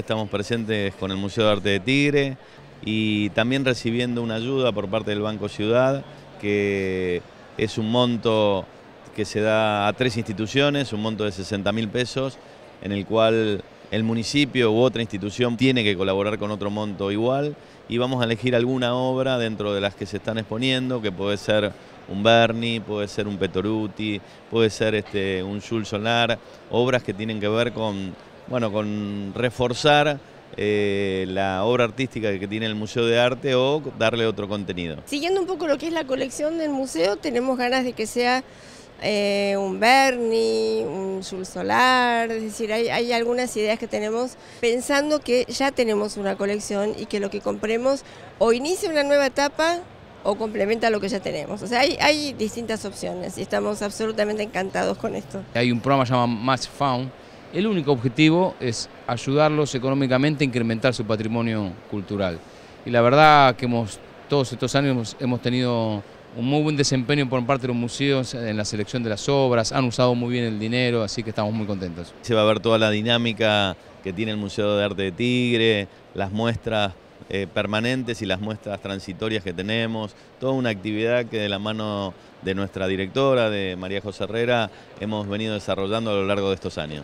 Estamos presentes con el Museo de Arte de Tigre y también recibiendo una ayuda por parte del Banco Ciudad, que es un monto que se da a tres instituciones, un monto de 60 mil pesos, en el cual el municipio u otra institución tiene que colaborar con otro monto igual y vamos a elegir alguna obra dentro de las que se están exponiendo, que puede ser un Berni, puede ser un Petoruti, puede ser este, un Jules Solar, obras que tienen que ver con bueno, con reforzar eh, la obra artística que tiene el Museo de Arte o darle otro contenido. Siguiendo un poco lo que es la colección del museo, tenemos ganas de que sea eh, un bernie un Jules Solar, es decir, hay, algunas ideas que tenemos pensando que ya tenemos una colección y que lo que compremos o inicia una nueva etapa o complementa lo que ya tenemos. O sea, hay, hay distintas opciones y estamos absolutamente encantados con esto. Hay un programa llamado Mass Found el único objetivo es ayudarlos económicamente a incrementar su patrimonio cultural. Y la verdad que hemos, todos estos años hemos, tenido un muy buen desempeño por parte de los museos en la selección de las obras, han usado muy bien el dinero, así que estamos muy contentos. Se va a ver toda la dinámica que tiene el Museo de Arte de Tigre, las muestras eh, permanentes y las muestras transitorias que tenemos, toda una actividad que de la mano de nuestra directora, de María José Herrera, hemos venido desarrollando a lo largo de estos años.